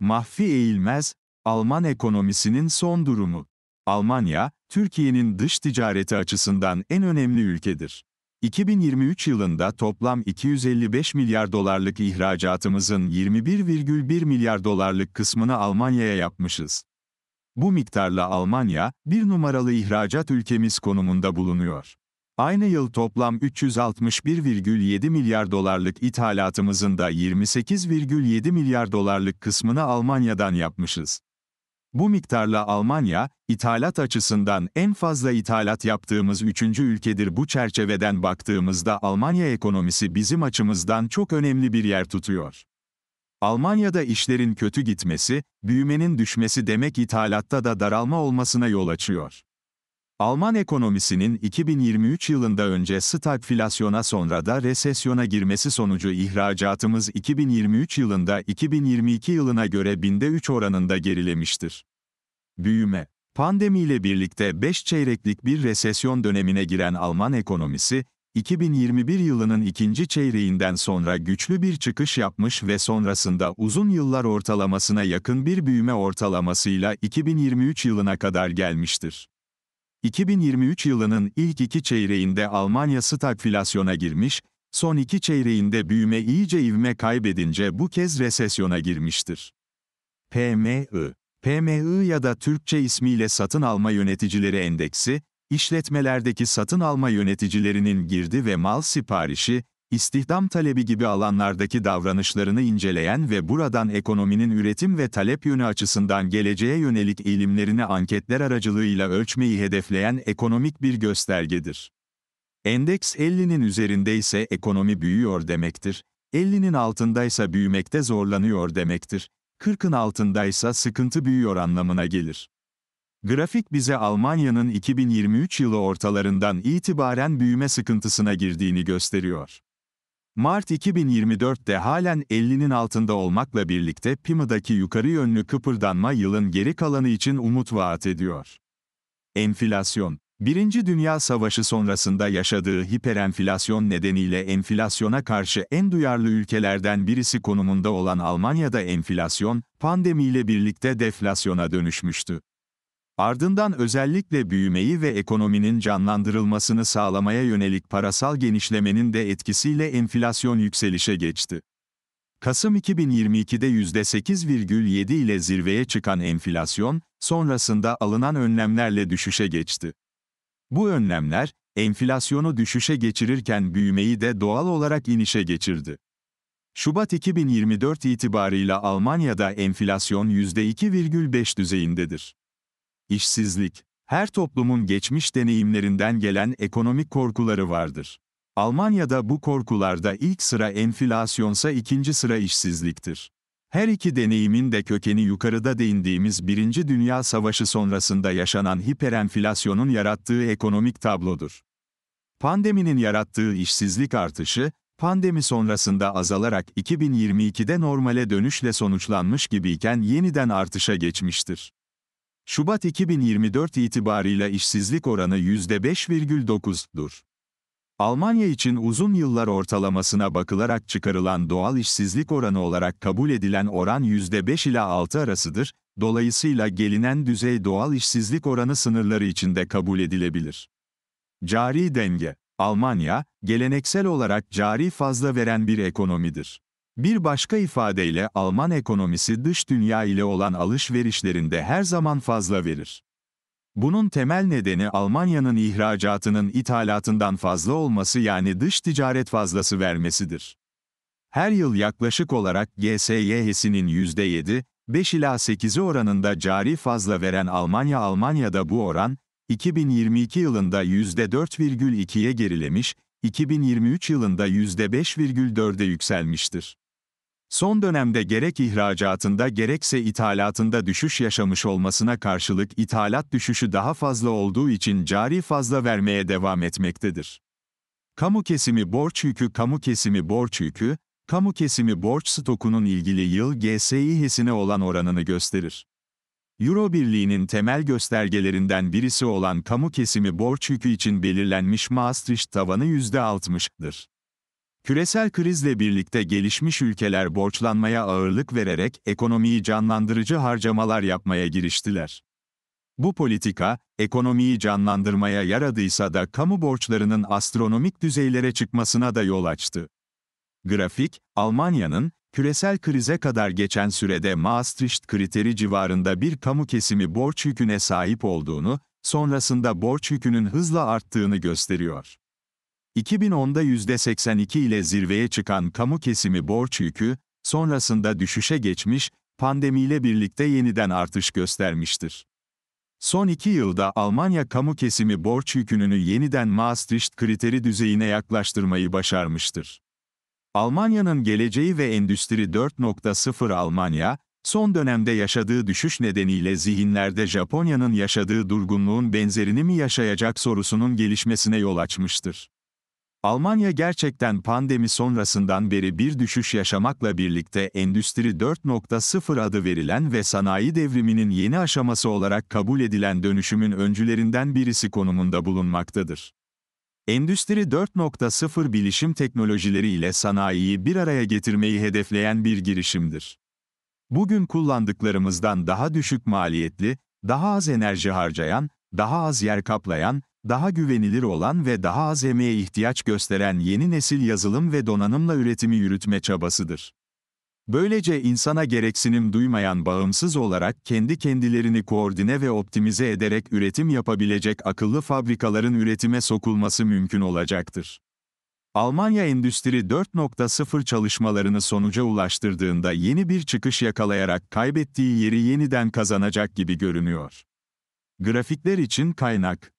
Mahfi Eğilmez, Alman ekonomisinin son durumu. Almanya, Türkiye'nin dış ticareti açısından en önemli ülkedir. 2023 yılında toplam 255 milyar dolarlık ihracatımızın 21,1 milyar dolarlık kısmını Almanya'ya yapmışız. Bu miktarla Almanya, bir numaralı ihracat ülkemiz konumunda bulunuyor. Aynı yıl toplam 361,7 milyar dolarlık ithalatımızın da 28,7 milyar dolarlık kısmını Almanya'dan yapmışız. Bu miktarla Almanya, ithalat açısından en fazla ithalat yaptığımız üçüncü ülkedir bu çerçeveden baktığımızda Almanya ekonomisi bizim açımızdan çok önemli bir yer tutuyor. Almanya'da işlerin kötü gitmesi, büyümenin düşmesi demek ithalatta da daralma olmasına yol açıyor. Alman ekonomisinin 2023 yılında önce stagflasyona sonra da resesyona girmesi sonucu ihracatımız 2023 yılında 2022 yılına göre binde 3 oranında gerilemiştir. Büyüme Pandemiyle birlikte 5 çeyreklik bir resesyon dönemine giren Alman ekonomisi, 2021 yılının ikinci çeyreğinden sonra güçlü bir çıkış yapmış ve sonrasında uzun yıllar ortalamasına yakın bir büyüme ortalamasıyla 2023 yılına kadar gelmiştir. 2023 yılının ilk iki çeyreğinde Almanya stagflasyona girmiş, son iki çeyreğinde büyüme iyice ivme kaybedince bu kez resesyona girmiştir. PMI PMI ya da Türkçe ismiyle Satın Alma Yöneticileri Endeksi, işletmelerdeki satın alma yöneticilerinin girdi ve mal siparişi, istihdam talebi gibi alanlardaki davranışlarını inceleyen ve buradan ekonominin üretim ve talep yönü açısından geleceğe yönelik eğilimlerini anketler aracılığıyla ölçmeyi hedefleyen ekonomik bir göstergedir. Endeks 50'nin üzerinde ise ekonomi büyüyor demektir, 50'nin altındaysa büyümekte zorlanıyor demektir, 40'ın altındaysa sıkıntı büyüyor anlamına gelir. Grafik bize Almanya'nın 2023 yılı ortalarından itibaren büyüme sıkıntısına girdiğini gösteriyor. Mart 2024'te halen 50'nin altında olmakla birlikte PIMA'daki yukarı yönlü kıpırdanma yılın geri kalanı için umut vaat ediyor. Enflasyon Birinci Dünya Savaşı sonrasında yaşadığı hiperenflasyon nedeniyle enflasyona karşı en duyarlı ülkelerden birisi konumunda olan Almanya'da enflasyon, pandemiyle birlikte deflasyona dönüşmüştü. Ardından özellikle büyümeyi ve ekonominin canlandırılmasını sağlamaya yönelik parasal genişlemenin de etkisiyle enflasyon yükselişe geçti. Kasım 2022'de %8,7 ile zirveye çıkan enflasyon, sonrasında alınan önlemlerle düşüşe geçti. Bu önlemler, enflasyonu düşüşe geçirirken büyümeyi de doğal olarak inişe geçirdi. Şubat 2024 itibarıyla Almanya'da enflasyon %2,5 düzeyindedir. İşsizlik, her toplumun geçmiş deneyimlerinden gelen ekonomik korkuları vardır. Almanya'da bu korkularda ilk sıra enflasyonsa ikinci sıra işsizliktir. Her iki deneyimin de kökeni yukarıda değindiğimiz Birinci Dünya Savaşı sonrasında yaşanan hiperenflasyonun yarattığı ekonomik tablodur. Pandeminin yarattığı işsizlik artışı, pandemi sonrasında azalarak 2022'de normale dönüşle sonuçlanmış gibiyken yeniden artışa geçmiştir. Şubat 2024 itibarıyla işsizlik oranı %5,9'dur. Almanya için uzun yıllar ortalamasına bakılarak çıkarılan doğal işsizlik oranı olarak kabul edilen oran %5 ile 6 arasıdır, dolayısıyla gelinen düzey doğal işsizlik oranı sınırları içinde kabul edilebilir. Cari denge Almanya, geleneksel olarak cari fazla veren bir ekonomidir. Bir başka ifadeyle Alman ekonomisi dış dünya ile olan alışverişlerinde her zaman fazla verir. Bunun temel nedeni Almanya'nın ihracatının ithalatından fazla olması yani dış ticaret fazlası vermesidir. Her yıl yaklaşık olarak GSYH'sinin %7, 5 ila 8'i oranında cari fazla veren Almanya Almanya'da bu oran, 2022 yılında %4,2'ye gerilemiş, 2023 yılında %5,4'e yükselmiştir. Son dönemde gerek ihracatında gerekse ithalatında düşüş yaşamış olmasına karşılık ithalat düşüşü daha fazla olduğu için cari fazla vermeye devam etmektedir. Kamu kesimi borç yükü Kamu kesimi borç yükü, kamu kesimi borç stokunun ilgili yıl GSİH'sine olan oranını gösterir. Euro Birliği'nin temel göstergelerinden birisi olan kamu kesimi borç yükü için belirlenmiş Maastricht tavanı %60'dır. Küresel krizle birlikte gelişmiş ülkeler borçlanmaya ağırlık vererek ekonomiyi canlandırıcı harcamalar yapmaya giriştiler. Bu politika, ekonomiyi canlandırmaya yaradıysa da kamu borçlarının astronomik düzeylere çıkmasına da yol açtı. Grafik, Almanya'nın, küresel krize kadar geçen sürede Maastricht kriteri civarında bir kamu kesimi borç yüküne sahip olduğunu, sonrasında borç yükünün hızla arttığını gösteriyor. 2010'da %82 ile zirveye çıkan kamu kesimi borç yükü, sonrasında düşüşe geçmiş, pandemiyle birlikte yeniden artış göstermiştir. Son iki yılda Almanya kamu kesimi borç yükününü yeniden Maastricht kriteri düzeyine yaklaştırmayı başarmıştır. Almanya'nın geleceği ve Endüstri 4.0 Almanya, son dönemde yaşadığı düşüş nedeniyle zihinlerde Japonya'nın yaşadığı durgunluğun benzerini mi yaşayacak sorusunun gelişmesine yol açmıştır. Almanya gerçekten pandemi sonrasından beri bir düşüş yaşamakla birlikte Endüstri 4.0 adı verilen ve sanayi devriminin yeni aşaması olarak kabul edilen dönüşümün öncülerinden birisi konumunda bulunmaktadır. Endüstri 4.0 bilişim teknolojileri ile sanayiyi bir araya getirmeyi hedefleyen bir girişimdir. Bugün kullandıklarımızdan daha düşük maliyetli, daha az enerji harcayan, daha az yer kaplayan, daha güvenilir olan ve daha az emeğe ihtiyaç gösteren yeni nesil yazılım ve donanımla üretimi yürütme çabasıdır. Böylece insana gereksinim duymayan bağımsız olarak kendi kendilerini koordine ve optimize ederek üretim yapabilecek akıllı fabrikaların üretime sokulması mümkün olacaktır. Almanya Endüstri 4.0 çalışmalarını sonuca ulaştırdığında yeni bir çıkış yakalayarak kaybettiği yeri yeniden kazanacak gibi görünüyor. Grafikler için kaynak